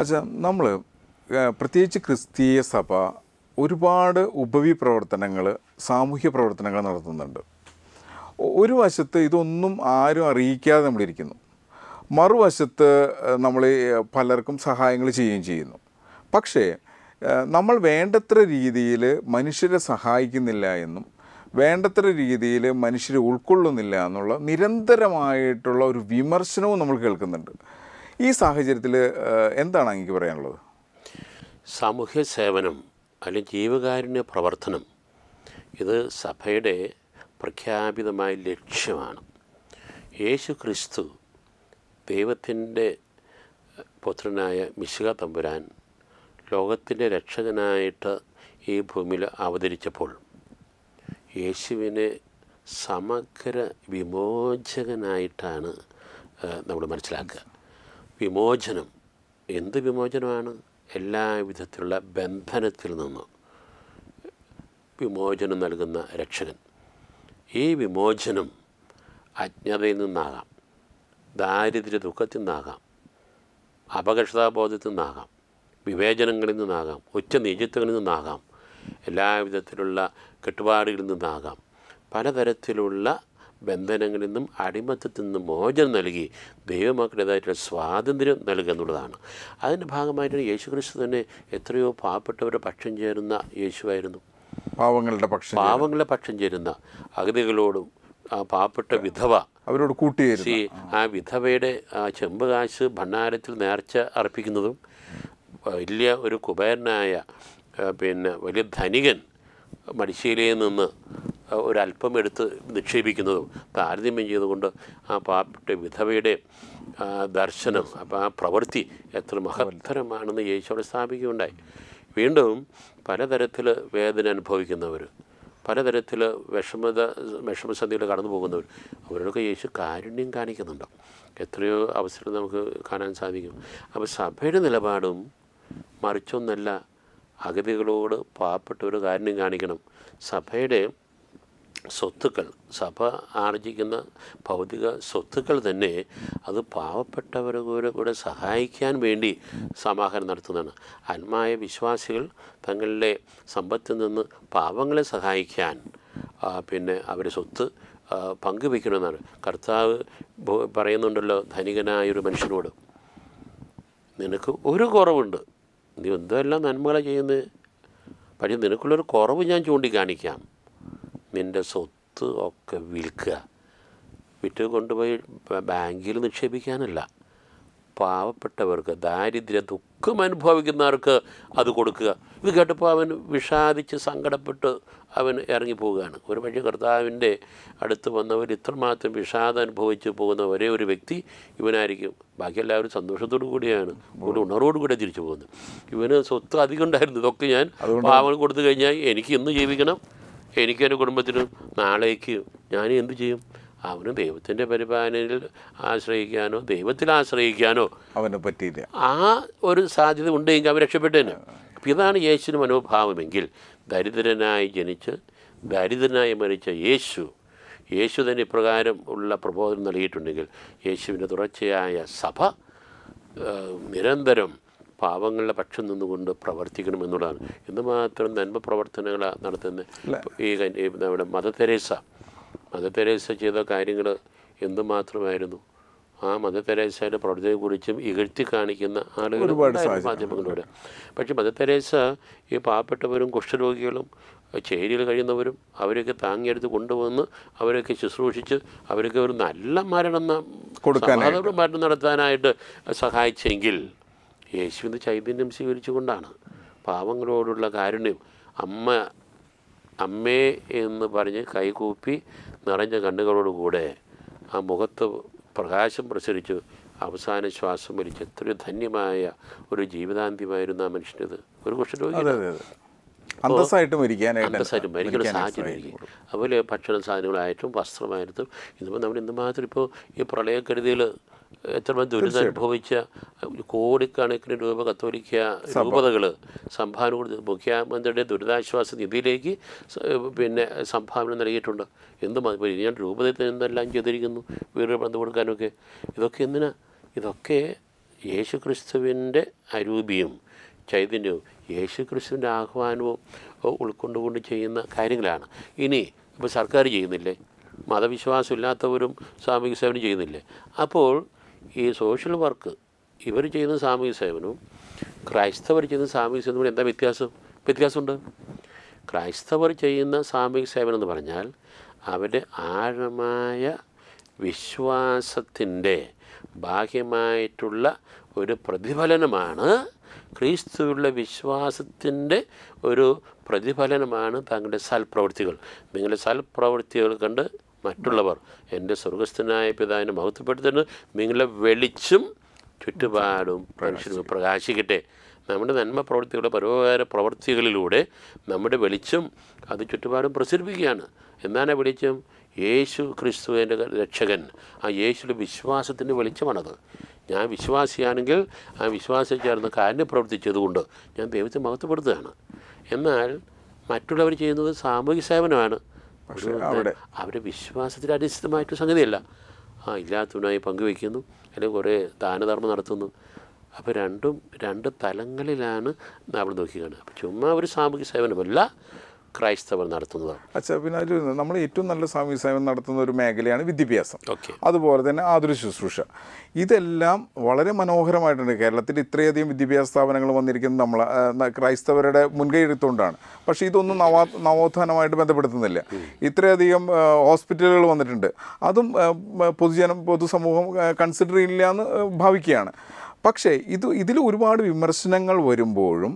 അച്ഛാ നമ്മൾ പ്രത്യേകിച്ച് ക്രിസ്തീയ സഭ ഒരുപാട് ഉപവി പ്രവർത്തനങ്ങൾ സാമൂഹ്യ പ്രവർത്തനങ്ങൾ നടത്തുന്നുണ്ട് ഒരു വശത്ത് ഇതൊന്നും ആരും അറിയിക്കാതെ നമ്മളിരിക്കുന്നു മറുവശത്ത് നമ്മൾ പലർക്കും സഹായങ്ങൾ ചെയ്യുകയും ചെയ്യുന്നു പക്ഷേ നമ്മൾ വേണ്ടത്ര രീതിയിൽ മനുഷ്യരെ സഹായിക്കുന്നില്ല എന്നും വേണ്ടത്ര രീതിയിൽ മനുഷ്യരെ ഉൾക്കൊള്ളുന്നില്ല എന്നുള്ള നിരന്തരമായിട്ടുള്ള ഒരു വിമർശനവും നമ്മൾ കേൾക്കുന്നുണ്ട് ഈ സാഹചര്യത്തിൽ എന്താണ് അങ്ങേക്ക് പറയാനുള്ളത് സാമൂഹ്യ സേവനം അല്ലെങ്കിൽ ജീവകാരുണ്യ പ്രവർത്തനം ഇത് സഭയുടെ പ്രഖ്യാപിതമായ ലക്ഷ്യമാണ് യേശു ക്രിസ്തു ദൈവത്തിൻ്റെ പുത്രനായ മിശിക തമ്പുരാൻ ലോകത്തിൻ്റെ രക്ഷകനായിട്ട് ഈ ഭൂമിയിൽ അവതരിച്ചപ്പോൾ യേശുവിനെ സമഗ്ര വിമോചകനായിട്ടാണ് നമ്മൾ മനസ്സിലാക്കുക വിമോചനം എന്ത് വിമോചനമാണ് എല്ലാ വിധത്തിലുള്ള ബന്ധനത്തിൽ നിന്ന് വിമോചനം നൽകുന്ന രക്ഷകൻ ഈ വിമോചനം അജ്ഞതയിൽ നിന്നാകാം ദാരിദ്ര്യ ദുഃഖത്തിൽ നിന്നാകാം അപകർഷതാബോധത്തിൽ നിന്നാകാം വിവേചനങ്ങളിൽ നിന്നാകാം ഉച്ചനീചിത്വങ്ങളിൽ നിന്നാകാം എല്ലാ വിധത്തിലുള്ള കെട്ടുപാടുകളിൽ നിന്നാകാം പലതരത്തിലുള്ള ബന്ധനങ്ങളിൽ നിന്നും അടിമത്തത്തിൽ നിന്നും മോചനം നൽകി ദൈവമാക്കേണ്ടതായിട്ടുള്ള സ്വാതന്ത്ര്യം നൽകുക എന്നുള്ളതാണ് അതിൻ്റെ ഭാഗമായിട്ട് യേശുക്രിസ്തു തന്നെ എത്രയോ പാവപ്പെട്ടവരുടെ പക്ഷം ചേരുന്ന യേശുവായിരുന്നു പാവങ്ങളുടെ പക്ഷം പാവങ്ങളുടെ പക്ഷം ചേരുന്ന അഗതികളോടും ആ പാവപ്പെട്ട വിധവ അവരോട് കൂട്ടിയേരി ആ വിധവയുടെ ആ ചെമ്പ് കാശ് നേർച്ച അർപ്പിക്കുന്നതും വലിയ ഒരു കുബേരനായ പിന്നെ വലിയ ധനികൻ മടിശ്ശേരിയിൽ നിന്ന് ഒരല്പം എടുത്ത് നിക്ഷേപിക്കുന്നതും താരതമ്യം ചെയ്തുകൊണ്ട് ആ പാവപ്പെട്ട വിധവയുടെ ദർശനം അപ്പം ആ പ്രവൃത്തി എത്ര മഹത്തരമാണെന്ന് യേശോടെ സ്ഥാപിക്കുകയുണ്ടായി വീണ്ടും പലതരത്തിൽ വേദന അനുഭവിക്കുന്നവർ പലതരത്തിൽ വിഷമത വിഷമസന്ധിയിൽ കടന്നു പോകുന്നവർ അവരോടൊക്കെ യേശു കാരുണ്യം കാണിക്കുന്നുണ്ടോ എത്രയോ അവസരം നമുക്ക് കാണാൻ സാധിക്കും അപ്പോൾ സഭയുടെ നിലപാടും മറിച്ചൊന്നല്ല അഗതികളോട് പാവപ്പെട്ടവർ കാരുണ്യം കാണിക്കണം സഭയുടെ സ്വത്തുക്കൾ സഭ ആർജിക്കുന്ന ഭൗതിക സ്വത്തുക്കൾ തന്നെ അത് പാവപ്പെട്ടവരെ കൂടെ സഹായിക്കാൻ വേണ്ടി സമാഹരണം നടത്തുന്നതാണ് ആത്മായ വിശ്വാസികൾ തങ്ങളുടെ സമ്പത്തിൽ നിന്ന് പാവങ്ങളെ സഹായിക്കാൻ പിന്നെ അവരെ സ്വത്ത് പങ്കുവയ്ക്കണമെന്നാണ് കർത്താവ് പറയുന്നുണ്ടല്ലോ ധനികനായൊരു മനുഷ്യനോട് നിനക്ക് ഒരു കുറവുണ്ട് നീ എന്തെല്ലാം നന്മകളെ ചെയ്യുന്നത് പക്ഷേ നിനക്കുള്ളൊരു കുറവ് ഞാൻ ചൂണ്ടിക്കാണിക്കാം നിൻ്റെ സ്വത്ത് ഒക്കെ വിൽക്കുക വിറ്റ് കൊണ്ടുപോയി ബാങ്കിൽ നിക്ഷേപിക്കാനല്ല പാവപ്പെട്ടവർക്ക് ദാരിദ്ര്യ ദുഃഖം അനുഭവിക്കുന്നവർക്ക് അത് കൊടുക്കുക ഇത് കേട്ടപ്പോൾ അവൻ വിഷാദിച്ച് സങ്കടപ്പെട്ട് അവൻ ഇറങ്ങിപ്പോവുകയാണ് ഒരു പക്ഷേ കർത്താവിൻ്റെ അടുത്ത് വന്നവർ ഇത്രമാത്രം വിഷാദം അനുഭവിച്ച് പോകുന്ന ഒരേ ഒരു വ്യക്തി ഇവനായിരിക്കും ബാക്കിയെല്ലാവരും സന്തോഷത്തോടു കൂടിയാണ് ഒരു ഉണർവോടു കൂടെ തിരിച്ചു പോകുന്നത് ഇവന് സ്വത്ത് അധികം ഉണ്ടായിരുന്നു ഇതൊക്കെ ഞാൻ പാവം കൊടുത്തു കഴിഞ്ഞാൽ എനിക്ക് ഇന്ന് ജീവിക്കണം എനിക്കും എൻ്റെ കുടുംബത്തിനും നാളേക്ക് ഞാൻ എന്തു ചെയ്യും അവന് ദൈവത്തിൻ്റെ പരിപാലനയിൽ ആശ്രയിക്കാനോ ദൈവത്തിൽ ആശ്രയിക്കാനോ അവന് പറ്റിയില്ല ആ ഒരു സാധ്യത ഉണ്ടെങ്കിൽ അവൻ രക്ഷപ്പെട്ടേനെ അപ്പം ഇതാണ് യേശുവിന് മനോഭാവമെങ്കിൽ ദരിദ്രനായി ജനിച്ച് ദരിദ്രനായി മരിച്ച യേശു യേശു തന്നെ ഇപ്രകാരം ഉള്ള പ്രബോധനം നൽകിയിട്ടുണ്ടെങ്കിൽ യേശുവിൻ്റെ തുടർച്ചയായ സഭ നിരന്തരം പാവങ്ങളുടെ പക്ഷം നിന്നുകൊണ്ട് പ്രവർത്തിക്കണം എന്നുള്ളതാണ് എന്ന് നന്മ പ്രവർത്തനങ്ങൾ നടത്തുന്ന ഈ നമ്മുടെ മദർ തെരേസ മദർ തെരേസ ചെയ്ത കാര്യങ്ങൾ എന്തുമാത്രമായിരുന്നു ആ മദർ തെരേസയുടെ പ്രവർത്തനത്തെക്കുറിച്ചും ഇകഴ്ത്തി കാണിക്കുന്ന ആളുകൾ മാധ്യമങ്ങളിലൂടെ പക്ഷേ മദർ തെരേസ ഈ പാവപ്പെട്ടവരും കുഷ്ഠരോഗികളും ചേരിയിൽ കഴിയുന്നവരും അവരെയൊക്കെ താങ്ങിയെടുത്ത് കൊണ്ടുവന്ന് അവരെയൊക്കെ ശുശ്രൂഷിച്ച് അവരൊക്കെ ഒരു നല്ല മരണം കൊടുക്കാൻ മരണം നടത്താനായിട്ട് സഹായിച്ചെങ്കിൽ യേശുവിൻ്റെ ചൈതന്യം സ്വീകരിച്ചുകൊണ്ടാണ് പാവങ്ങളോടുള്ള കാരുണ്യം അമ്മ അമ്മേ എന്ന് പറഞ്ഞ് കൈകൂപ്പി നിറഞ്ഞ കണ്ണുകളോടുകൂടെ ആ മുഖത്ത് പ്രകാശം പ്രസരിച്ചു അവസാന ശ്വാസം വലിച്ചു എത്രയും ധന്യമായ ഒരു ജീവിതാന്ത്യമായിരുന്നു ആ മനുഷ്യനത് ഒരു കുഷ്ഠരോഗി അതുപോലെ ഭക്ഷണ സാധനങ്ങളായിട്ടും വസ്ത്രമായിട്ടും ഇതിപ്പോൾ നമ്മൾ ഇന്ന് മാത്രം ഇപ്പോൾ ഈ പ്രളയക്കരുതിയിൽ എത്ര ദുരിതം അനുഭവിച്ച കോടിക്കണക്കിന് രൂപ കത്തോലിക്ക രൂപതകൾ സംഭാവന കൊടുത്ത് മുഖ്യമന്ത്രിയുടെ ദുരിതാശ്വാസ നിധിയിലേക്ക് പിന്നെ സംഭാവന നൽകിയിട്ടുണ്ട് എന്തും ഞാൻ രൂപതയിൽ എന്തെല്ലാം ചെയ്തിരിക്കുന്നു വീട് പന്ത് കൊടുക്കാനൊക്കെ ഇതൊക്കെ എന്തിനാ ഇതൊക്കെ ക്രിസ്തുവിൻ്റെ അരൂപിയും ചൈതന്യവും ക്രിസ്തുവിൻ്റെ ആഹ്വാനവും ഉൾക്കൊണ്ടുകൊണ്ട് ചെയ്യുന്ന കാര്യങ്ങളാണ് ഇനി ഇപ്പോൾ സർക്കാർ ചെയ്യുന്നില്ലേ മതവിശ്വാസമില്ലാത്തവരും സാമൂഹിക സേവനം ചെയ്യുന്നില്ലേ അപ്പോൾ ഈ സോഷ്യൽ വർക്ക് ഇവർ ചെയ്യുന്ന സാമൂഹ്യ സേവനവും ക്രൈസ്തവർ ചെയ്യുന്ന സാമൂഹ്യ സേവനം എന്താ വ്യത്യാസം വ്യത്യാസമുണ്ട് ക്രൈസ്തവർ ചെയ്യുന്ന സാമൂഹിക സേവനം എന്ന് പറഞ്ഞാൽ അവരുടെ ആഴമായ വിശ്വാസത്തിൻ്റെ ബാഹ്യമായിട്ടുള്ള ഒരു പ്രതിഫലനമാണ് ക്രിസ്തുവിലുള്ള വിശ്വാസത്തിൻ്റെ ഒരു പ്രതിഫലനമാണ് താങ്കളുടെ സൽപ്രവൃത്തികൾ നിങ്ങളുടെ സൽപ്രവൃത്തികൾ കണ്ട് മറ്റുള്ളവർ എൻ്റെ സ്വർഗസ്ഥനായ പിതാവിനെ മഹത്വപ്പെടുത്തുന്നത് നിങ്ങളെ വെളിച്ചും ചുറ്റുപാടും മനുഷ്യർക്ക് പ്രകാശിക്കട്ടെ നമ്മുടെ നന്മ പ്രവർത്തികളുടെ പരോപകാര പ്രവർത്തികളിലൂടെ നമ്മുടെ വെളിച്ചം അത് ചുറ്റുപാടും പ്രസരിപ്പിക്കുകയാണ് എന്താണ് വെളിച്ചം യേശു ക്രിസ്തുവിൻ്റെ രക്ഷകൻ ആ യേശുവിൻ്റെ വിശ്വാസത്തിൻ്റെ വെളിച്ചമാണത് ഞാൻ വിശ്വാസിയാണെങ്കിൽ ആ വിശ്വാസം ചേർന്ന് കാര്യം പ്രവർത്തിച്ചതുകൊണ്ട് ഞാൻ ദൈവത്തെ മഹത്വപ്പെടുത്തുകയാണ് എന്നാൽ മറ്റുള്ളവർ ചെയ്യുന്നത് സാമൂഹിക സേവനമാണ് പക്ഷേ അവിടെ അവരുടെ വിശ്വാസത്തിൽ അടിസ്ഥാനമായിട്ട് സംഗതിയല്ല ആ ഇല്ലാത്തവനായി പങ്കുവയ്ക്കുന്നു അല്ലെങ്കിൽ കുറേ ദാനധർമ്മം നടത്തുന്നു അപ്പോൾ രണ്ടും രണ്ട് തലങ്ങളിലാണ് നമ്മൾ നോക്കി അപ്പോൾ ചുമ്മാ ഒരു സാമൂഹ്യ സേവനമല്ല ക്രൈസ്തവർ നടത്തുന്നത് അച്ഛാ പിന്നെ അതിൽ നമ്മൾ ഏറ്റവും നല്ല സ്വാമി സേവനം നടത്തുന്ന ഒരു മേഖലയാണ് വിദ്യാഭ്യാസം അതുപോലെ തന്നെ ആതുര ശുശ്രൂഷ ഇതെല്ലാം വളരെ മനോഹരമായിട്ടുണ്ട് കേരളത്തിൽ ഇത്രയധികം വിദ്യാഭ്യാസ സ്ഥാപനങ്ങൾ വന്നിരിക്കുന്നത് നമ്മൾ ക്രൈസ്തവരുടെ മുൻകൈ എടുത്തുകൊണ്ടാണ് പക്ഷേ ഇതൊന്നും നവോ നവോത്ഥാനമായിട്ട് ബന്ധപ്പെടുത്തുന്നില്ല ഇത്രയധികം ഹോസ്പിറ്റലുകൾ വന്നിട്ടുണ്ട് അതും പൊതുജനം പൊതുസമൂഹം കൺസിഡർ ചെയ്യില്ല എന്ന് ഭാവിക്കുകയാണ് പക്ഷേ ഇത് ഇതിൽ ഒരുപാട് വിമർശനങ്ങൾ വരുമ്പോഴും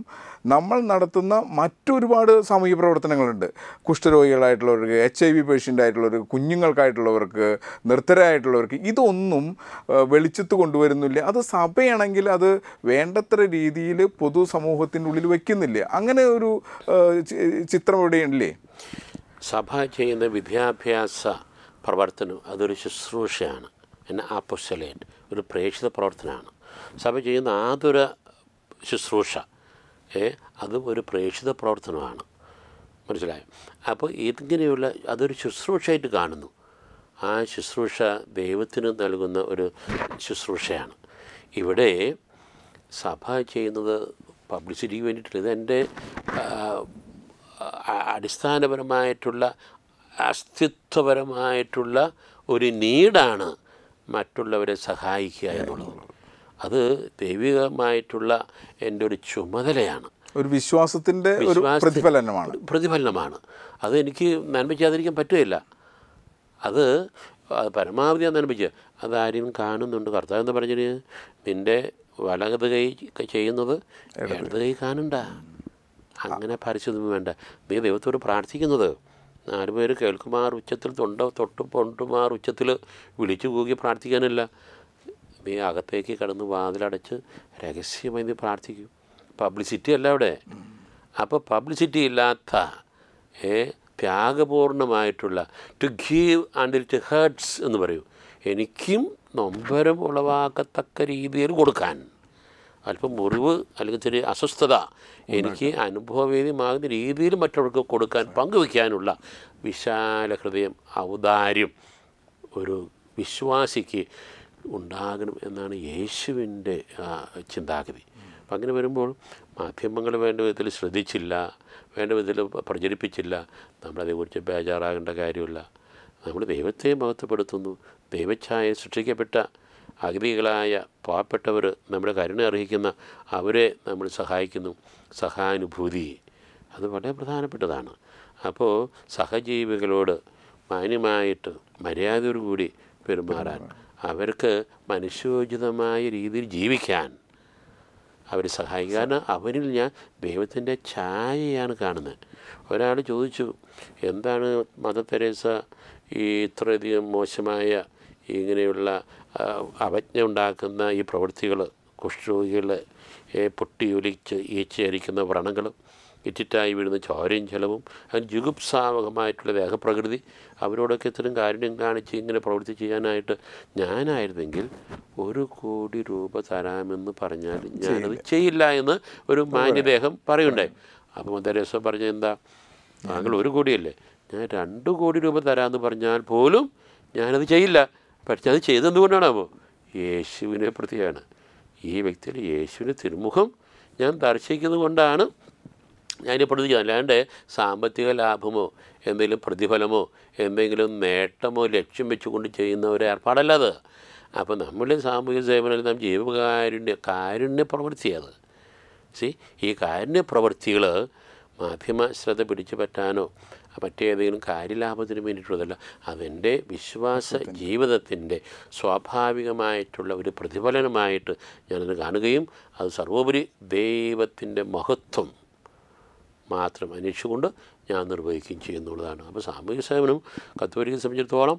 നമ്മൾ നടത്തുന്ന മറ്റൊരുപാട് സാമൂഹ്യ പ്രവർത്തനങ്ങളുണ്ട് കുഷ്ഠരോഗികളായിട്ടുള്ളവർക്ക് എച്ച് ഐ വി പേഷ്യൻ്റ് ആയിട്ടുള്ളവർക്ക് കുഞ്ഞുങ്ങൾക്കായിട്ടുള്ളവർക്ക് നിർത്തരായിട്ടുള്ളവർക്ക് ഇതൊന്നും വെളിച്ചത്ത് കൊണ്ടുവരുന്നില്ല അത് സഭയാണെങ്കിൽ അത് വേണ്ടത്ര രീതിയിൽ പൊതുസമൂഹത്തിൻ്റെ ഉള്ളിൽ വയ്ക്കുന്നില്ല അങ്ങനെ ഒരു ചിത്രം ഇവിടെയുണ്ടല്ലേ സഭ ചെയ്യുന്ന വിദ്യാഭ്യാസ പ്രവർത്തനം അതൊരു ശുശ്രൂഷയാണ് എന്നെ ആപ്പോസ്റ്റലേറ്റ് ഒരു പ്രേക്ഷിത പ്രവർത്തനമാണ് സഭ ചെയ്യുന്ന ആതൊരു ശുശ്രൂഷ അതും ഒരു പ്രേക്ഷിത പ്രവർത്തനമാണ് മനസ്സിലായോ അപ്പോൾ ഇതിങ്ങനെയുള്ള അതൊരു ശുശ്രൂഷയായിട്ട് കാണുന്നു ആ ശുശ്രൂഷ ദൈവത്തിന് നൽകുന്ന ഒരു ശുശ്രൂഷയാണ് ഇവിടെ സഭ ചെയ്യുന്നത് പബ്ലിസിറ്റി വേണ്ടിയിട്ടുള്ള ഇതെൻ്റെ അടിസ്ഥാനപരമായിട്ടുള്ള അസ്തിത്വപരമായിട്ടുള്ള ഒരു നീഡാണ് മറ്റുള്ളവരെ സഹായിക്കുക എന്നുള്ളത് അത് ദൈവികമായിട്ടുള്ള എൻ്റെ ഒരു ചുമതലയാണ് ഒരു വിശ്വാസത്തിൻ്റെ ഒരു പ്രതിഫലനമാണ് പ്രതിഫലനമാണ് അത് എനിക്ക് നന്മ ചെയ്യാതിരിക്കാൻ പറ്റുകയില്ല അത് പരമാവധി ഞാൻ നന്മ അതാരും കാണുന്നുണ്ട് കർത്താവ് എന്ന് പറഞ്ഞിട്ട് നിൻ്റെ വലകത് കൈ ചെയ്യുന്നത് ഇടത് കൈ കാണണ്ട അങ്ങനെ പരിശുദ്ധം വേണ്ട നീ ദൈവത്തോട് പ്രാർത്ഥിക്കുന്നത് പേര് കേൾക്കുമാർ ഉച്ചത്തിൽ തൊണ്ട തൊട്ട് പൊണ്ടുമാർ ഉച്ചത്തിൽ വിളിച്ചു കൂകി പ്രാർത്ഥിക്കാനല്ല നീ അകത്തേക്ക് കടന്ന് വാതിലടച്ച് രഹസ്യമായി നീ പ്രാർത്ഥിക്കും പബ്ലിസിറ്റി അല്ല അവിടെ അപ്പോൾ പബ്ലിസിറ്റി ഇല്ലാത്ത ഏ ത്യാഗപൂർണമായിട്ടുള്ള to give and it hurts എന്ന് പറയും എനിക്കും നൊമ്പരം ഉളവാക്കത്തക്ക രീതിയിൽ കൊടുക്കാൻ അല്പം മുറിവ് അല്ലെങ്കിൽ ചെറിയ അസ്വസ്ഥത എനിക്ക് അനുഭവവേദ്യമാകുന്ന രീതിയിൽ മറ്റവർക്ക് കൊടുക്കാൻ പങ്കുവയ്ക്കാനുള്ള വിശാല ഹൃദയം ഔദാര്യം ഒരു വിശ്വാസിക്ക് ഉണ്ടാകണം എന്നാണ് യേശുവിൻ്റെ ചിന്താഗതി അപ്പം അങ്ങനെ വരുമ്പോൾ മാധ്യമങ്ങൾ വേണ്ട വിധത്തിൽ ശ്രദ്ധിച്ചില്ല വേണ്ട വിധത്തിൽ പ്രചരിപ്പിച്ചില്ല നമ്മളതേക്കുറിച്ച് ബേജാറാകേണ്ട കാര്യമില്ല നമ്മൾ ദൈവത്തെ മഹത്വപ്പെടുത്തുന്നു ദൈവച്ഛായ സൃഷ്ടിക്കപ്പെട്ട അഗതികളായ പാവപ്പെട്ടവർ നമ്മുടെ കരുണ അർഹിക്കുന്ന അവരെ നമ്മൾ സഹായിക്കുന്നു സഹാനുഭൂതി അത് വളരെ പ്രധാനപ്പെട്ടതാണ് അപ്പോൾ സഹജീവികളോട് മാന്യമായിട്ട് മര്യാദയോടുകൂടി പെരുമാറാൻ അവർക്ക് മനുഷ്യോചിതമായ രീതിയിൽ ജീവിക്കാൻ അവർ സഹായിക്കും കാരണം അവരിൽ ഞാൻ ദൈവത്തിൻ്റെ ഛായയാണ് കാണുന്നത് ഒരാൾ ചോദിച്ചു എന്താണ് മദർ തെരേസ ഈ ഇത്രയധികം മോശമായ ഇങ്ങനെയുള്ള അവജ്ഞ ഉണ്ടാക്കുന്ന ഈ പ്രവൃത്തികൾ കുഷ്ഠരോഗികൾ പൊട്ടിയൊലിച്ച് ഈച്ചയരിക്കുന്ന വ്രണങ്ങളും ഇറ്റിറ്റായി വീഴുന്ന ചോരയും ജലവും ജുഗുപ്സാവകമായിട്ടുള്ള ദേഹപ്രകൃതി അവരോടൊക്കെ ഇത്തരം കാരുണ്യം കാണിച്ച് ഇങ്ങനെ പ്രവൃത്തി ചെയ്യാനായിട്ട് ഞാനായിരുന്നെങ്കിൽ ഒരു കോടി രൂപ തരാമെന്ന് പറഞ്ഞാൽ ഞാനത് ചെയ്യില്ല എന്ന് ഒരു മാന്യദേഹം പറയണ്ടേ അപ്പോൾ മദരസ പറഞ്ഞ എന്താ താങ്കൾ ഒരു കോടിയല്ലേ ഞാൻ രണ്ട് കോടി രൂപ തരാമെന്ന് പറഞ്ഞാൽ പോലും ഞാനത് ചെയ്യില്ല പക്ഷെ അത് ചെയ്തെന്തുകൊണ്ടാണാവോ യേശുവിനെ പ്രതിയാണ് ഈ വ്യക്തിയിൽ യേശുവിൻ്റെ തിരുമുഖം ഞാൻ ദർശിക്കുന്നത് കൊണ്ടാണ് ഞാൻ പ്രതിജ്ഞ അല്ലാണ്ട് സാമ്പത്തിക ലാഭമോ എന്തെങ്കിലും പ്രതിഫലമോ എന്തെങ്കിലും നേട്ടമോ ലക്ഷ്യം വെച്ചുകൊണ്ട് ചെയ്യുന്ന ഒരു അത് അപ്പോൾ നമ്മൾ സാമൂഹിക സേവനം നാം ജീവകാരുണ്യ കാരുണ്യ പ്രവൃത്തിയത് സി ഈ കാരുണ്യ പ്രവൃത്തികൾ മാധ്യമ ശ്രദ്ധ പിടിച്ചു പറ്റാനോ മറ്റേതെങ്കിലും കാര്യലാഭത്തിന് വേണ്ടിയിട്ടുള്ളതല്ല അതെൻ്റെ വിശ്വാസ ജീവിതത്തിൻ്റെ സ്വാഭാവികമായിട്ടുള്ള ഒരു പ്രതിഫലനമായിട്ട് ഞാനത് കാണുകയും അത് സർവോപരി ദൈവത്തിൻ്റെ മഹത്വം മാത്രം അന്വേഷിച്ചുകൊണ്ട് ഞാൻ നിർവഹിക്കുകയും ചെയ്യുന്നുള്ളതാണ് അപ്പോൾ സാമൂഹിക സേവനം കത്തോലിക്കയെ സംബന്ധിച്ചിടത്തോളം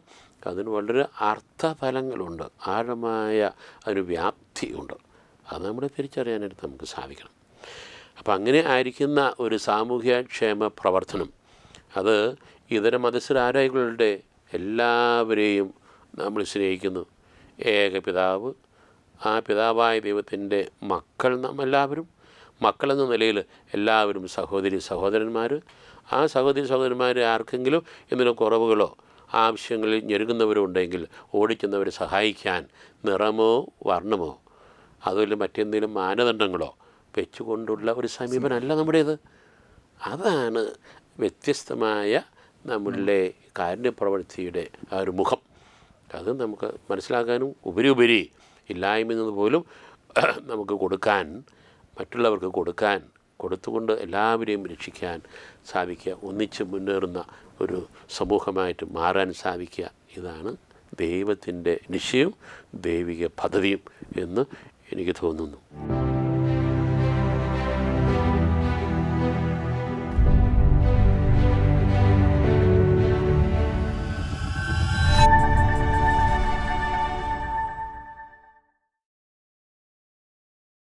അതിന് വളരെ അർത്ഥഫലങ്ങളുണ്ട് ആഴമായ അതിന് വ്യാപ്തിയുണ്ട് അത് നമ്മൾ തിരിച്ചറിയാനായിട്ട് നമുക്ക് സാധിക്കണം അപ്പം അങ്ങനെ ആയിരിക്കുന്ന ഒരു സാമൂഹ്യ ക്ഷേമ പ്രവർത്തനം അത് ഇതര മതസ്ഥരാരായികളുടെ എല്ലാവരെയും നമ്മൾ സ്നേഹിക്കുന്നു ഏക പിതാവ് ആ പിതാവായ ദൈവത്തിൻ്റെ മക്കൾ നാം എല്ലാവരും മക്കളെന്ന നിലയിൽ എല്ലാവരും സഹോദരി സഹോദരന്മാർ ആ സഹോദരി സഹോദരന്മാർ ആർക്കെങ്കിലും എന്തെങ്കിലും കുറവുകളോ ആവശ്യങ്ങളിൽ ഞെരുകുന്നവരുണ്ടെങ്കിൽ ഓടിക്കുന്നവരെ സഹായിക്കാൻ നിറമോ വർണ്ണമോ അതുപോലെ മറ്റെന്തെങ്കിലും മാനദണ്ഡങ്ങളോ വെച്ചുകൊണ്ടുള്ള ഒരു സമീപനമല്ല നമ്മുടേത് അതാണ് വ്യത്യസ്തമായ നമ്മളിലെ കാരുണ്യപ്രവൃത്തിയുടെ ആ ഒരു മുഖം അത് നമുക്ക് മനസ്സിലാക്കാനും ഉപരി ഉപരി ഇല്ലായ്മ പോലും നമുക്ക് കൊടുക്കാൻ മറ്റുള്ളവർക്ക് കൊടുക്കാൻ കൊടുത്തുകൊണ്ട് എല്ലാവരെയും രക്ഷിക്കാൻ സാധിക്കുക ഒന്നിച്ച് മുന്നേറുന്ന ഒരു സമൂഹമായിട്ട് മാറാൻ സാധിക്കുക ഇതാണ് ദൈവത്തിൻ്റെ നിശ്ചയവും ദൈവിക പദ്ധതിയും എന്ന് എനിക്ക് തോന്നുന്നു